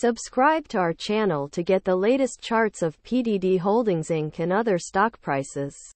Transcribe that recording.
Subscribe to our channel to get the latest charts of PDD Holdings Inc. and other stock prices.